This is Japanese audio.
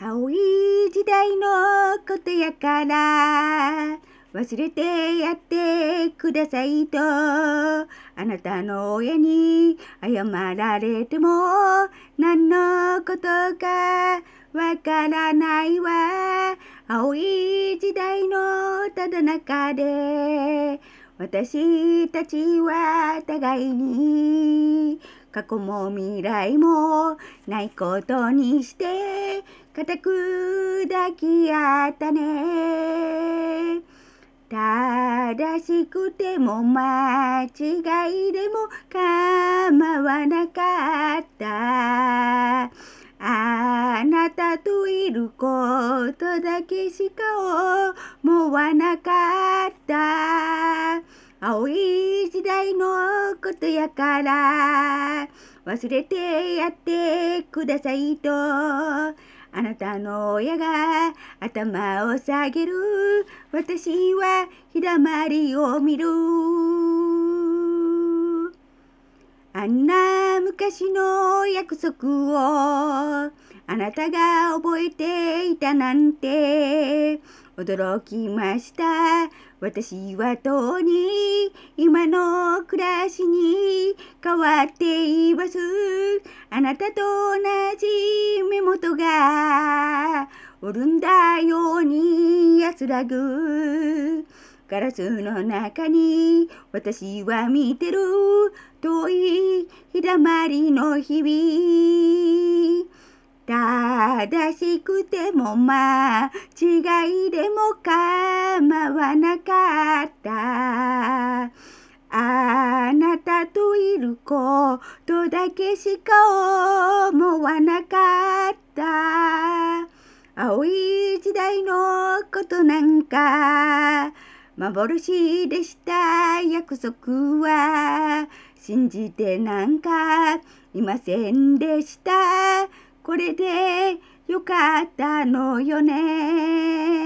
青い時代のことやから忘れてやってくださいとあなたの親に謝られても何のことかわからないわ青い時代のただ中で私たちは互いに過去も未来もないことにして固く抱き合ったね正しくても間違いでも構わなかったあなたといることだけしか思わなかった青い時代のことやから忘れてやってくださいとあなたの親が頭を下げる。私は日だまりを見る。あんな昔の約束をなたが覚えていたなんて驚きました私はとうに今の暮らしに変わっていますあなたと同じ目元がおるんだように安らぐガラスの中に私は見てる遠い日だまりの日々正しくても間違いでも構わなかった。あなたといることだけしか思わなかった。青い時代のことなんか幻でした約束は信じてなんかいませんでした。これでよかったのよね